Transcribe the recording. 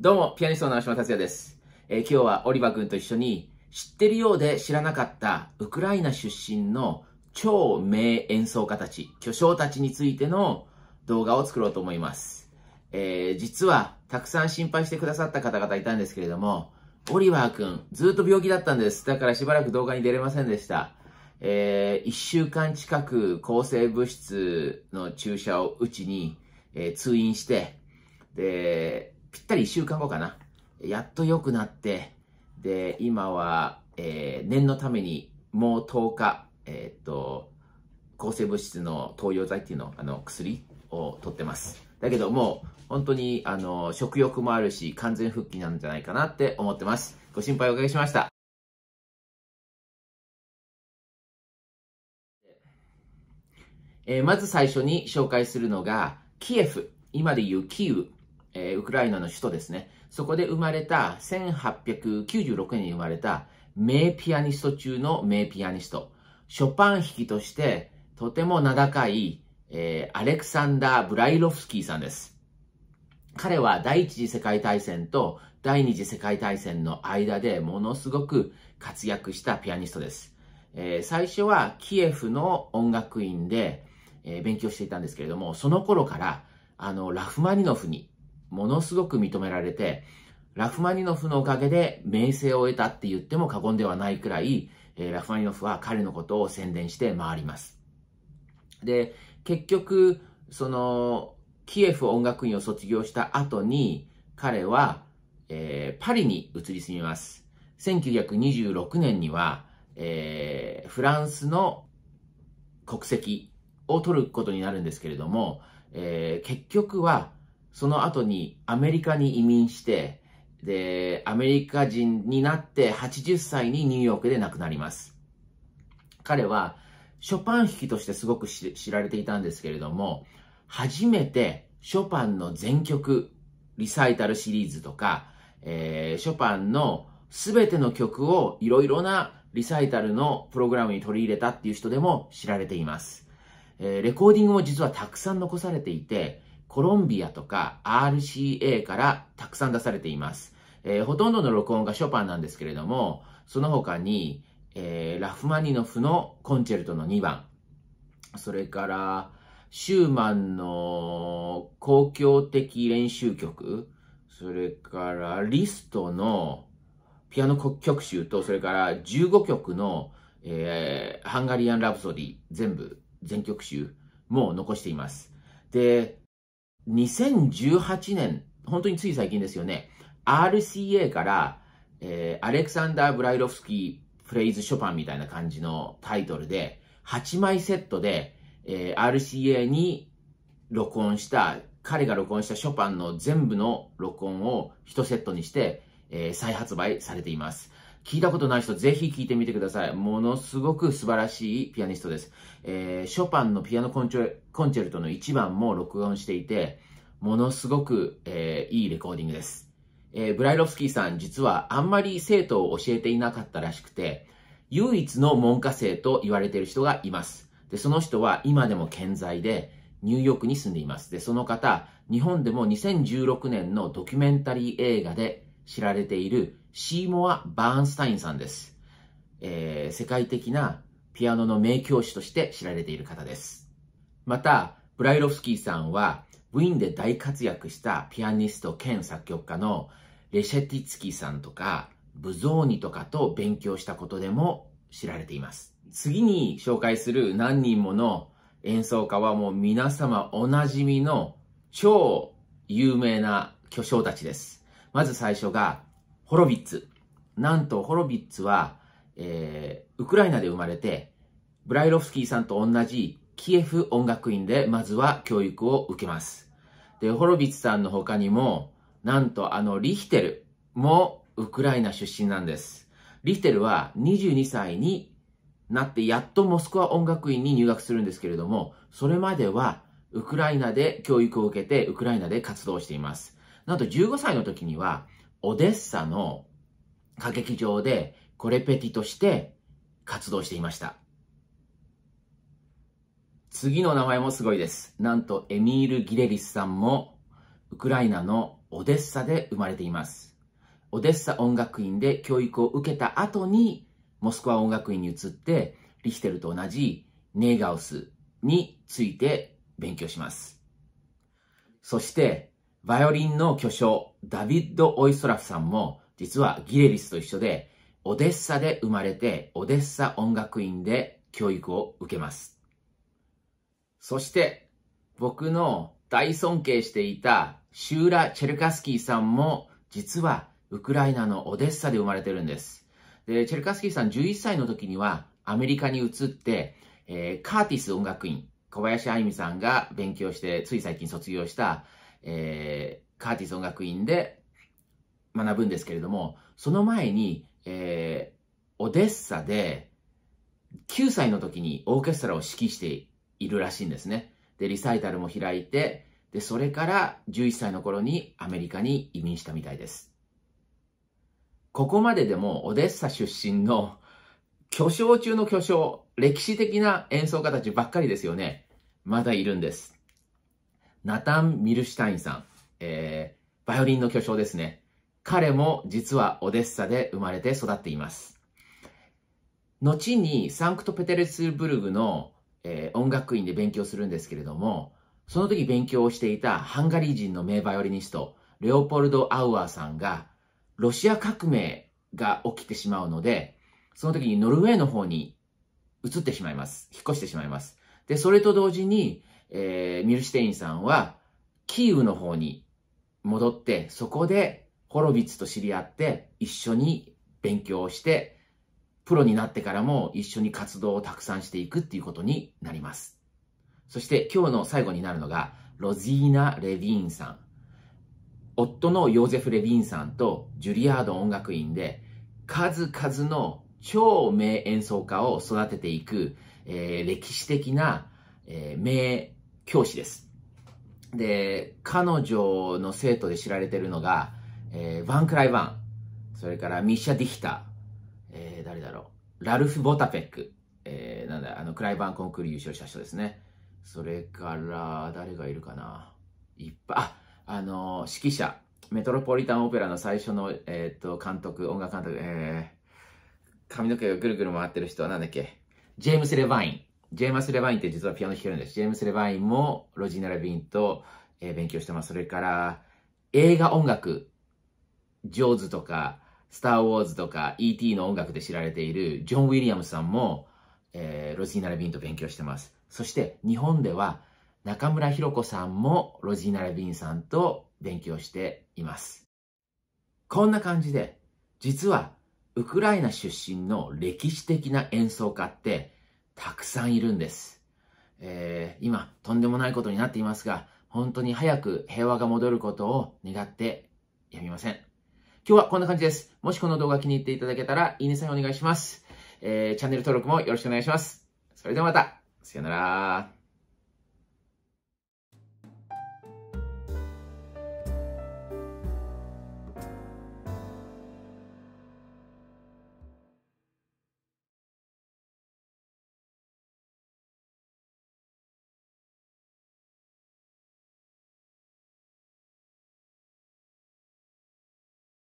どうも、ピアニストの直島達也です、えー、今日はオリバ君と一緒に知ってるようで知らなかったウクライナ出身の超名演奏家たち、巨匠たちについての動画を作ろうと思います。えー、実はたくさん心配してくださった方々いたんですけれども、オリバー君、ずっと病気だったんです。だからしばらく動画に出れませんでした。えー、1週間近く抗生物質の注射を打ちに、えー、通院して、で、ぴったり1週間後かな。やっと良くなって、で、今は、えー、念のためにもう10日、えー、っと、抗生物質の投与剤っていうの、あの、薬を取ってます。だけどもう、本当に、あの、食欲もあるし、完全復帰なんじゃないかなって思ってます。ご心配おかけしました。えー、まず最初に紹介するのが、キエフ。今で言うキーウえー、ウクライナの首都ですね。そこで生まれた、1896年に生まれた、名ピアニスト中の名ピアニスト。ショパン弾きとして、とても名高い、えー、アレクサンダー・ブライロフスキーさんです。彼は第一次世界大戦と第二次世界大戦の間でものすごく活躍したピアニストです。えー、最初はキエフの音楽院で、えー、勉強していたんですけれども、その頃からあのラフマニノフにものすごく認められて、ラフマニノフのおかげで名声を得たって言っても過言ではないくらい、えラフマニノフは彼のことを宣伝して回ります。で、結局、その、キエフ音楽院を卒業した後に、彼は、えー、パリに移り住みます。1926年には、えー、フランスの国籍を取ることになるんですけれども、えー、結局はその後にアメリカに移民して、で、アメリカ人になって80歳にニューヨークで亡くなります。彼は、ショパン弾きとしてすごく知られていたんですけれども、初めてショパンの全曲、リサイタルシリーズとか、えー、ショパンの全ての曲をいろいろなリサイタルのプログラムに取り入れたっていう人でも知られています。えー、レコーディングも実はたくさん残されていて、コロンビアとか RCA からたくさん出されています。えー、ほとんどの録音がショパンなんですけれども、その他に、えー、ラフマニノフのコンチェルトの2番、それから、シューマンの公共的練習曲、それからリストのピアノ曲集と、それから15曲の、えー、ハンガリアンラブソディ全部、全曲集も残しています。で、2018年、本当につい最近ですよね、RCA から、えー、アレクサンダー・ブライロフスキー・フレイズ・ショパンみたいな感じのタイトルで、8枚セットで、えー、RCA に録音した、彼が録音したショパンの全部の録音を1セットにして、えー、再発売されています。聞いたことない人、ぜひ聞いてみてください。ものすごく素晴らしいピアニストです。えー、ショパンのピアノコンチェコンチェルトの1番も録音していて、ものすごく、えー、いいレコーディングです。えー、ブライロフスキーさん、実はあんまり生徒を教えていなかったらしくて、唯一の文科生と言われている人がいます。で、その人は今でも健在で、ニューヨークに住んでいます。で、その方、日本でも2016年のドキュメンタリー映画で知られているシーモア・バーンスタインさんです。えー、世界的なピアノの名教師として知られている方です。また、ブライロフスキーさんは、ウィーンで大活躍したピアニスト兼作曲家のレシェティツキさんとか、ブゾーニとかと勉強したことでも知られています。次に紹介する何人もの演奏家はもう皆様おなじみの超有名な巨匠たちです。まず最初が、ホロビッツ。なんと、ホロビッツは、えー、ウクライナで生まれて、ブライロフスキーさんと同じキエフ音楽院でまずは教育を受けます。で、ホロビッツさんの他にも、なんとあのリヒテルもウクライナ出身なんです。リヒテルは22歳になってやっとモスクワ音楽院に入学するんですけれども、それまではウクライナで教育を受けてウクライナで活動しています。なんと15歳の時には、オデッサの歌劇場でコレペティとして活動していました。次の名前もすごいです。なんとエミール・ギレリスさんもウクライナのオデッサで生まれています。オデッサ音楽院で教育を受けた後にモスクワ音楽院に移ってリヒテルと同じネイガウスについて勉強します。そしてバイオリンの巨匠、ダビッド・オイストラフさんも、実はギレリスと一緒で、オデッサで生まれて、オデッサ音楽院で教育を受けます。そして、僕の大尊敬していたシューラ・チェルカスキーさんも、実はウクライナのオデッサで生まれてるんです。で、チェルカスキーさん11歳の時にはアメリカに移って、えー、カーティス音楽院、小林愛美さんが勉強して、つい最近卒業したえー、カーティス音楽院で学ぶんですけれども、その前に、えー、オデッサで9歳の時にオーケストラを指揮しているらしいんですね。で、リサイタルも開いて、で、それから11歳の頃にアメリカに移民したみたいです。ここまででもオデッサ出身の巨匠中の巨匠、歴史的な演奏家たちばっかりですよね。まだいるんです。ナタン・ミルシュタインさん、えー、バイオリンの巨匠ですね。彼も実はオデッサで生まれて育っています。後にサンクトペテルスブルグの、えー、音楽院で勉強するんですけれども、その時勉強をしていたハンガリー人の名バイオリニスト、レオポルド・アウアーさんが、ロシア革命が起きてしまうので、その時にノルウェーの方に移ってしまいます。引っ越してしまいます。で、それと同時に、えー、ミルシュテインさんは、キーウの方に戻って、そこでホロビッツと知り合って、一緒に勉強をして、プロになってからも一緒に活動をたくさんしていくっていうことになります。そして今日の最後になるのが、ロジーナ・レヴィーンさん。夫のヨーゼフ・レヴィンさんとジュリアード音楽院で数々の超名演奏家を育てていく、えー、歴史的な、えー、名教師です。で、彼女の生徒で知られてるのが、えー、ヴァン・クライヴァン、それからミッシャ・ディヒター、えー、誰だろう、ラルフ・ボタペック、えー、なんだ、あの、クライヴァンコンクール優勝した人ですね。それから、誰がいるかないっぱい、あ、あの指揮者、メトロポリタンオペラの最初の、えっ、ー、と、監督、音楽監督、えー、髪の毛がぐるぐる回ってる人はなんだっけジェームス・レヴァイン。ジェームス・レバインって実はピアノ弾けるんです。ジェームス・レバインもロジーナ・レビンと、えー、勉強してます。それから、映画音楽、ジョーズとか、スター・ウォーズとか、E.T. の音楽で知られているジョン・ウィリアムさんも、えー、ロジーナ・レビンと勉強してます。そして、日本では、中村弘子さんもロジーナ・レビンさんと勉強しています。こんな感じで、実は、ウクライナ出身の歴史的な演奏家って、たくさんいるんです。えー、今、とんでもないことになっていますが、本当に早く平和が戻ることを願ってやみません。今日はこんな感じです。もしこの動画気に入っていただけたら、いいねさんお願いします。えー、チャンネル登録もよろしくお願いします。それではまた。さよなら。